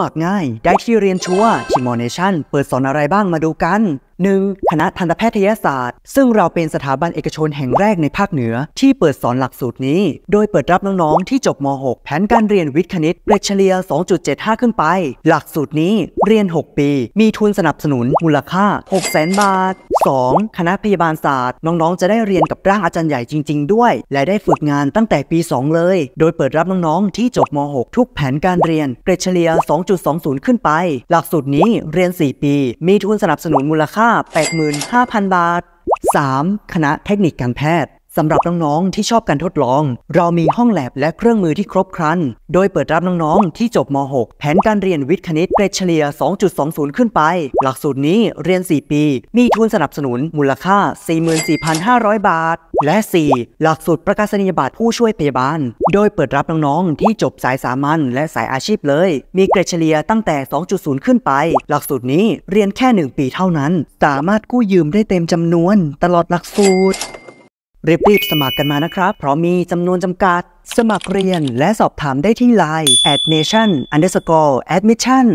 มัครง่าย ได้ที่เรียนชัวร์ชิมอเนชั่น เปิดสอนอะไรบ้างมาดูกัน 1. คณะทันตแพทยศาสตร์ซึ่งเราเป็นสถาบันเอกชนแห่งแรกในภาคเหนือ ที่เปิดสอนหลักสูตรนี้ โดยเปิดรับน้อง ๆที่จบม .6 แผนการเรียนวิทย์คณิตเปรดเฉลี่ย2.75 ขึ้นไป หลักสูตรนี้เรียน 6 ปี มีทุนสนับสนุนมูลค่า6 0 0 0 0บาท 2. คณะพยาบาลศาสตร์ น้องๆจะได้เรียนกับร่างอาจารย์ใหญ่จริง ๆ ด้วย และได้ฝึกงานตั้งแต่ปี 2 เลย โดยเปิดรับน้องๆที่จบม .6 ทุกแผนการเรียนเปรดเฉลี่ย2.20 ขึ้นไป หลักสูตรนี้เรียน 4 ปี มีทุนสนับสนุนมูลค่า85,000บาท 3. คณะเทคนิคการแพทย์สำหรับน้อง ๆ ที่ชอบการทดลอง เรามีห้องแลบและเครื่องมือที่ครบครันโดยเปิดรับน้อง ๆ ที่จบม .6 แผนการเรียนวิทย์คณิตเกรดเฉลี่ย2.20 ขึ้นไป หลักสูตรนี้เรียน 4 ปี มีทุนสนับสนุนมูลค่า 44,500 บาท และ 4 หลักสูตรประกาศนียบัตรผู้ช่วยพยาบาล โดยเปิดรับน้อง ๆที่จบสายสามัญและสายอาชีพเลย มีเกรดเฉลี่ยตั้งแต่ 2.0 ขึ้นไป หลักสูตรนี้เรียนแค่ 1 ปีเท่านั้น สามารถกู้ยืมได้เต็มจำนวน ตลอดหลักสูตรรีบๆสมัครกันมานะครับ เพราะมีจำนวนจำกัด สมัครเรียนและสอบถามได้ที่ไลน์ at nation underscore admission